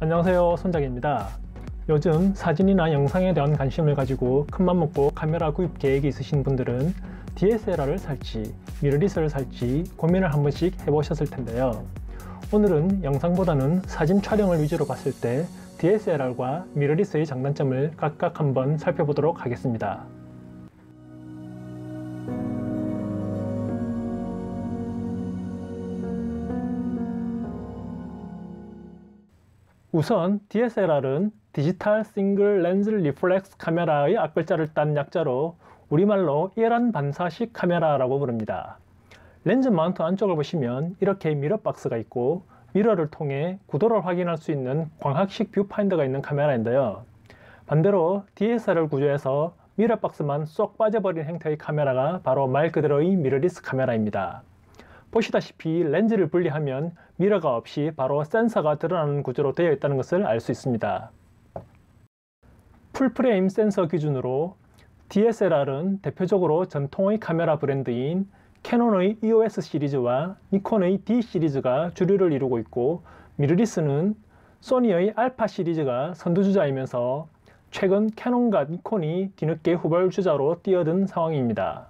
안녕하세요 손작입니다 요즘 사진이나 영상에 대한 관심을 가지고 큰맘 먹고 카메라 구입 계획이 있으신 분들은 DSLR을 살지 미러리스를 살지 고민을 한 번씩 해보셨을 텐데요 오늘은 영상보다는 사진 촬영을 위주로 봤을 때 DSLR과 미러리스의 장단점을 각각 한번 살펴보도록 하겠습니다 우선 DSLR은 디지털 싱글 렌즈 리플렉스 카메라의 앞글자를 딴 약자로 우리말로 일한 반사식 카메라라고 부릅니다. 렌즈 마운트 안쪽을 보시면 이렇게 미러 박스가 있고 미러를 통해 구도를 확인할 수 있는 광학식 뷰파인더가 있는 카메라인데요. 반대로 DSLR 구조에서 미러 박스만 쏙 빠져버린 형태의 카메라가 바로 말 그대로의 미러리스 카메라입니다. 보시다시피 렌즈를 분리하면 미러가 없이 바로 센서가 드러나는 구조로 되어 있다는 것을 알 수 있습니다. 풀프레임 센서 기준으로 DSLR은 대표적으로 전통의 카메라 브랜드인 캐논의 EOS 시리즈와 니콘의 D 시리즈가 주류를 이루고 있고 미르리스는 소니의 알파 시리즈가 선두주자이면서 최근 캐논과 니콘이 뒤늦게 후발주자로 뛰어든 상황입니다.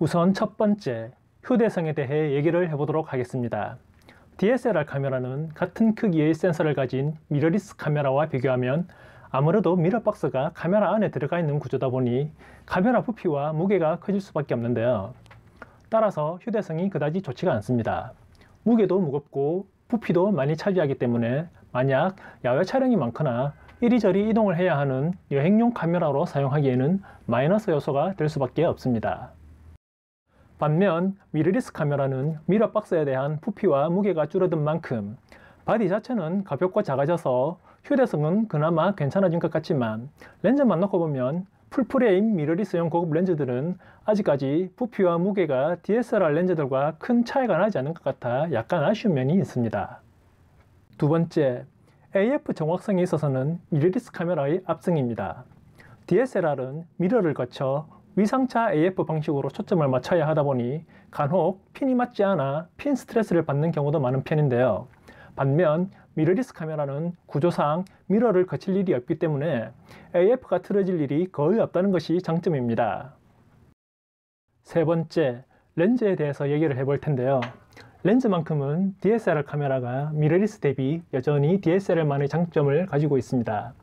우선 첫 번째, 휴대성에 대해 얘기를 해보도록 하겠습니다. DSLR 카메라는 같은 크기의 센서를 가진 미러리스 카메라와 비교하면 아무래도 미러박스가 카메라 안에 들어가 있는 구조다 보니 카메라 부피와 무게가 커질 수밖에 없는데요. 따라서 휴대성이 그다지 좋지가 않습니다. 무게도 무겁고 부피도 많이 차지하기 때문에 만약 야외 촬영이 많거나 이리저리 이동을 해야 하는 여행용 카메라로 사용하기에는 마이너스 요소가 될 수밖에 없습니다. 반면 미러리스 카메라는 미러 박스에 대한 부피와 무게가 줄어든 만큼 바디 자체는 가볍고 작아져서 휴대성은 그나마 괜찮아진 것 같지만 렌즈만 놓고 보면 풀프레임 미러리스용 고급 렌즈들은 아직까지 부피와 무게가 DSLR 렌즈들과 큰 차이가 나지 않는 것 같아 약간 아쉬운 면이 있습니다. 두 번째, AF 정확성에 있어서는 미러리스 카메라의 압승입니다. DSLR은 미러를 거쳐 위상차 AF 방식으로 초점을 맞춰야 하다 보니 간혹 핀이 맞지 않아 핀 스트레스를 받는 경우도 많은 편인데요. 반면 미러리스 카메라는 구조상 미러를 거칠 일이 없기 때문에 AF가 틀어질 일이 거의 없다는 것이 장점입니다. 세 번째, 렌즈에 대해서 얘기를 해볼 텐데요. 렌즈만큼은 DSLR 카메라가 미러리스 대비 여전히 DSLR만의 장점을 가지고 있습니다.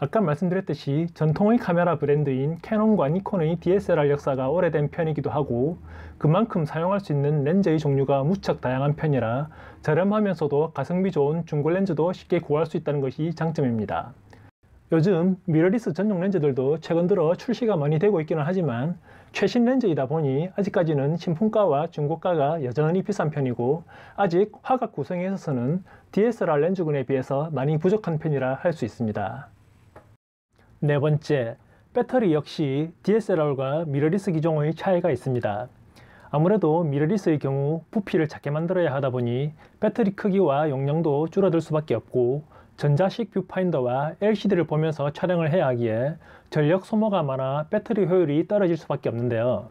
아까 말씀드렸듯이 전통의 카메라 브랜드인 캐논과 니콘의 DSLR 역사가 오래된 편이기도 하고 그만큼 사용할 수 있는 렌즈의 종류가 무척 다양한 편이라 저렴하면서도 가성비 좋은 중고 렌즈도 쉽게 구할 수 있다는 것이 장점입니다. 요즘 미러리스 전용 렌즈들도 최근 들어 출시가 많이 되고 있기는 하지만 최신 렌즈이다 보니 아직까지는 신품가와 중고가가 여전히 비싼 편이고 아직 화각 구성에 있어서는 DSLR 렌즈군에 비해서 많이 부족한 편이라 할 수 있습니다. 네 번째, 배터리 역시 DSLR과 미러리스 기종의 차이가 있습니다. 아무래도 미러리스의 경우 부피를 작게 만들어야 하다 보니 배터리 크기와 용량도 줄어들 수밖에 없고 전자식 뷰파인더와 LCD를 보면서 촬영을 해야 하기에 전력 소모가 많아 배터리 효율이 떨어질 수밖에 없는데요.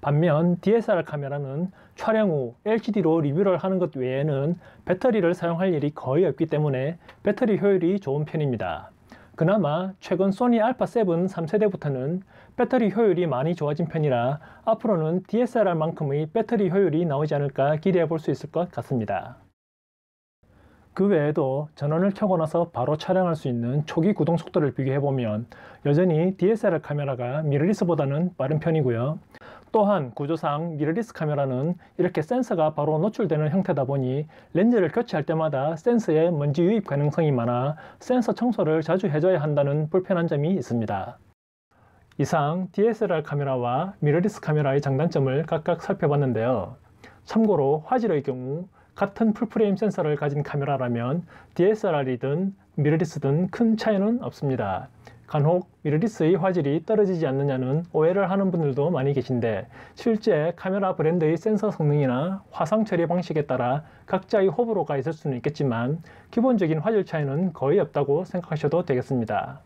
반면 DSLR 카메라는 촬영 후 LCD로 리뷰를 하는 것 외에는 배터리를 사용할 일이 거의 없기 때문에 배터리 효율이 좋은 편입니다. 그나마 최근 소니 알파7 3세대부터는 배터리 효율이 많이 좋아진 편이라 앞으로는 DSLR만큼의 배터리 효율이 나오지 않을까 기대해 볼 수 있을 것 같습니다. 그 외에도 전원을 켜고 나서 바로 촬영할 수 있는 초기 구동 속도를 비교해보면 여전히 DSLR 카메라가 미러리스보다는 빠른 편이고요. 또한 구조상 미러리스 카메라는 이렇게 센서가 바로 노출되는 형태다 보니 렌즈를 교체할 때마다 센서에 먼지 유입 가능성이 많아 센서 청소를 자주 해줘야 한다는 불편한 점이 있습니다. 이상 DSLR 카메라와 미러리스 카메라의 장단점을 각각 살펴봤는데요. 참고로 화질의 경우 같은 풀프레임 센서를 가진 카메라라면 DSLR이든 미러리스든 큰 차이는 없습니다. 간혹 미러리스의 화질이 떨어지지 않느냐는 오해를 하는 분들도 많이 계신데 실제 카메라 브랜드의 센서 성능이나 화상 처리 방식에 따라 각자의 호불호가 있을 수는 있겠지만 기본적인 화질 차이는 거의 없다고 생각하셔도 되겠습니다.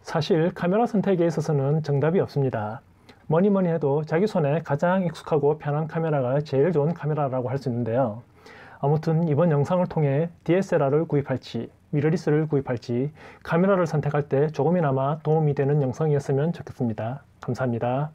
사실 카메라 선택에 있어서는 정답이 없습니다. 뭐니뭐니 뭐니 해도 자기 손에 가장 익숙하고 편한 카메라가 제일 좋은 카메라라고 할 수 있는데요. 아무튼 이번 영상을 통해 DSLR을 구입할지 미러리스를 구입할지 카메라를 선택할 때 조금이나마 도움이 되는 영상이었으면 좋겠습니다. 감사합니다.